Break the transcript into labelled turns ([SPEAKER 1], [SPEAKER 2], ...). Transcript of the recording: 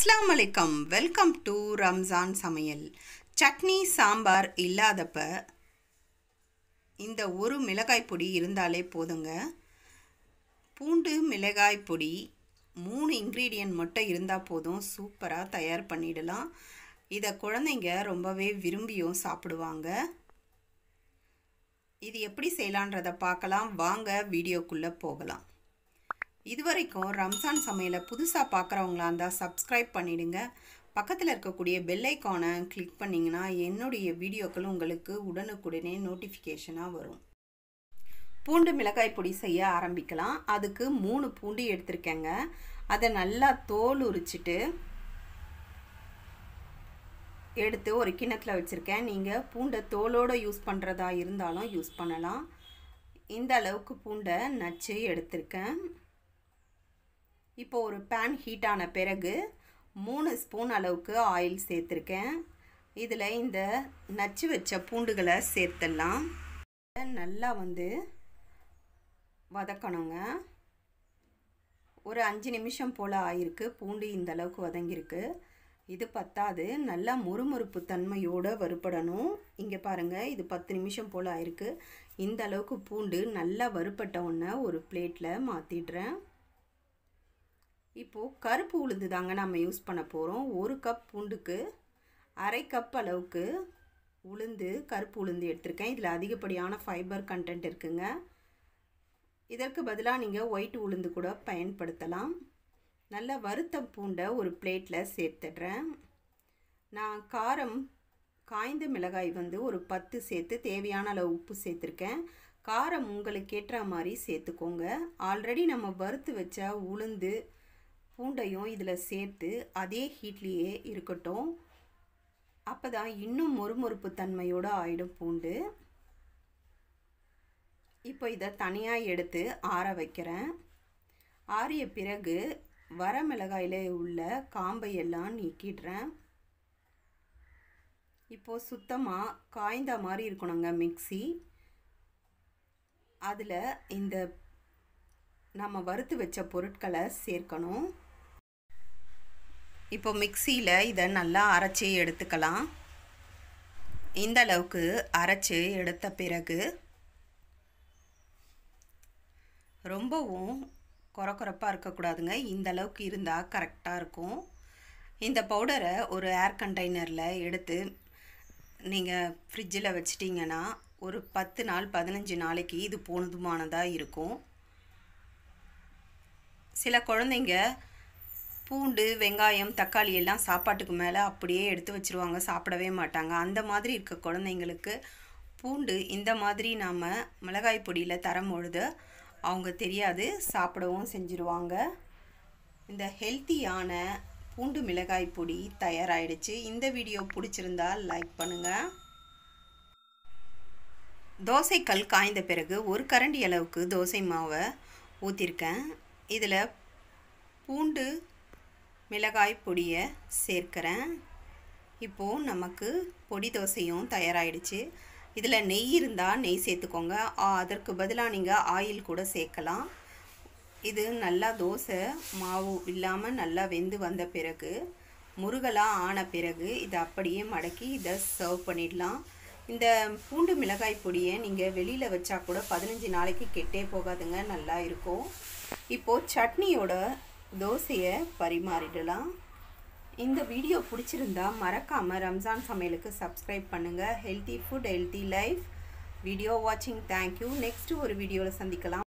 [SPEAKER 1] அஸ்லாம் வலைக்கம் welcome to Ramzan சமையல் சட்னி சாம்பார் இல்லாதப்ப இந்த ஒரு மிளகாய் பொடி இருந்தாலே போதுங்க பூண்டு மிளகாய் பொடி மூணு இன்க்ரீடியன்ட் மட்டும் இருந்தால் போதும் சூப்பராக தயார் பண்ணிடலாம் இதை குழந்தைங்க ரொம்பவே விரும்பியும் சாப்பிடுவாங்க இது எப்படி செய்யலான்றதை பார்க்கலாம் வாங்க வீடியோக்குள்ளே போகலாம் இதுவரைக்கும் ரம்சான் சமையலை புதுசாக பார்க்குறவங்களா இருந்தால் சப்ஸ்கிரைப் பண்ணிவிடுங்க பக்கத்தில் இருக்கக்கூடிய பெல்லைக்கானை கிளிக் பண்ணிங்கன்னா என்னுடைய வீடியோக்கள் உங்களுக்கு உடனுக்குடனே நோட்டிஃபிகேஷனாக வரும் பூண்டு மிளகாய் பொடி செய்ய ஆரம்பிக்கலாம் அதுக்கு மூணு பூண்டு எடுத்திருக்கேங்க அதை நல்லா தோல் உரிச்சிட்டு எடுத்து ஒரு கிணத்தில் வச்சுருக்கேன் நீங்கள் பூண்டை தோலோடு யூஸ் பண்ணுறதா இருந்தாலும் யூஸ் பண்ணலாம் இந்த அளவுக்கு பூண்டை நச்சு எடுத்திருக்கேன் இப்போ ஒரு பேன் ஹீட்டான ஆன பிறகு மூணு ஸ்பூன் அளவுக்கு ஆயில் சேர்த்துருக்கேன் இதில் இந்த நச்சு வச்ச பூண்டுகளை சேர்த்துடலாம் நல்லா வந்து வதக்கணுங்க ஒரு அஞ்சு நிமிஷம் போல் ஆயிருக்கு பூண்டு இந்த அளவுக்கு வதங்கியிருக்கு இது பத்தாது நல்லா முறுமுறுப்பு தன்மையோடு வறுப்படணும் இங்கே பாருங்கள் இது பத்து நிமிஷம் போல் ஆயிருக்கு இந்த அளவுக்கு பூண்டு நல்லா வறுப்பட்ட ஒன்று ஒரு பிளேட்டில் மாற்றிடுறேன் இப்போது கருப்பு உளுந்து தாங்க நம்ம யூஸ் பண்ண போகிறோம் ஒரு கப் பூண்டுக்கு அரை கப் அளவுக்கு உளுந்து கருப்பு உளுந்து எடுத்திருக்கேன் இதில் அதிகப்படியான ஃபைபர் கண்டென்ட் இருக்குங்க இதற்கு பதிலாக நீங்கள் ஒயிட் உளுந்து கூட பயன்படுத்தலாம் நல்ல வறுத்த பூண்டை ஒரு பிளேட்டில் சேர்த்துடுறேன் நான் காரம் காய்ந்த மிளகாய் வந்து ஒரு பத்து சேர்த்து தேவையான அளவு உப்பு சேர்த்துருக்கேன் காரம் உங்களுக்கு ஏற்ற மாதிரி சேர்த்துக்கோங்க ஆல்ரெடி நம்ம வறுத்து வச்ச உளுந்து பூண்டையும் இதில் சேர்த்து அதே ஹீட்லேயே இருக்கட்டும் அப்போ தான் இன்னும் மொறுமொறுப்பு தன்மையோடு ஆயிடும் பூண்டு இப்போ இதை தனியாக எடுத்து ஆற வைக்கிறேன் ஆறிய பிறகு வர மிளகாயில் உள்ள காம்பை எல்லாம் நீக்கிடுறேன் இப்போது சுத்தமாக காய்ந்த மாதிரி இருக்கணுங்க மிக்சி அதில் இந்த நம்ம வறுத்து வச்ச பொருட்களை சேர்க்கணும் இப்போ மிக்சியில் இதை நல்லா அரைச்சி எடுத்துக்கலாம் இந்த அளவுக்கு அரைச்சி எடுத்த பிறகு ரொம்பவும் குறப்பாக இருக்கக்கூடாதுங்க இந்த அளவுக்கு இருந்தால் கரெக்டாக இருக்கும் இந்த பவுடரை ஒரு ஏர் கண்டெய்னரில் எடுத்து நீங்கள் ஃப்ரிட்ஜில் வச்சிட்டிங்கன்னா ஒரு பத்து நாள் பதினஞ்சு நாளைக்கு இது போனதுமானதாக இருக்கும் சில குழந்தைங்க பூண்டு வெங்காயம் தக்காளி எல்லாம் சாப்பாட்டுக்கு மேலே அப்படியே எடுத்து வச்சுருவாங்க சாப்பிடவே மாட்டாங்க அந்த மாதிரி இருக்க குழந்தைங்களுக்கு பூண்டு இந்த மாதிரி நாம் மிளகாய் பொடியில் தரும் பொழுது அவங்க தெரியாது சாப்பிடவும் செஞ்சுருவாங்க இந்த ஹெல்த்தியான பூண்டு மிளகாய் பொடி தயாராகிடுச்சு இந்த வீடியோ பிடிச்சிருந்தா லைக் பண்ணுங்கள் தோசைக்கல் காய்ந்த பிறகு ஒரு கரண்டி அளவுக்கு தோசை மாவை ஊற்றிருக்கேன் இதில் பூண்டு மிளகாய் பொடியை சேர்க்கிறேன் இப்போது நமக்கு பொடி தோசையும் தயாராகிடுச்சு இதில் நெய் இருந்தால் நெய் சேர்த்துக்கோங்க அதற்கு பதிலாக நீங்கள் ஆயில் கூட சேர்க்கலாம் இது நல்லா தோசை மாவு இல்லாமல் நல்லா வெந்து வந்த பிறகு முருகலாக ஆன பிறகு இதை அப்படியே மடக்கி இதை சர்வ் பண்ணிடலாம் இந்த பூண்டு மிளகாய் பொடியை நீங்கள் வெளியில் வச்சா கூட பதினஞ்சு நாளைக்கு கெட்டே போகாதுங்க நல்லா இருக்கும் இப்போது சட்னியோட தோசையை பரிமாறிடலாம் இந்த வீடியோ பிடிச்சிருந்தா மறக்காமல் ரம்ஜான் சமையலுக்கு சப்ஸ்கிரைப் பண்ணுங்கள் healthy food healthy life video வாட்சிங் தேங்க்யூ நெக்ஸ்ட்டு ஒரு வீடியோவில் சந்திக்கலாம்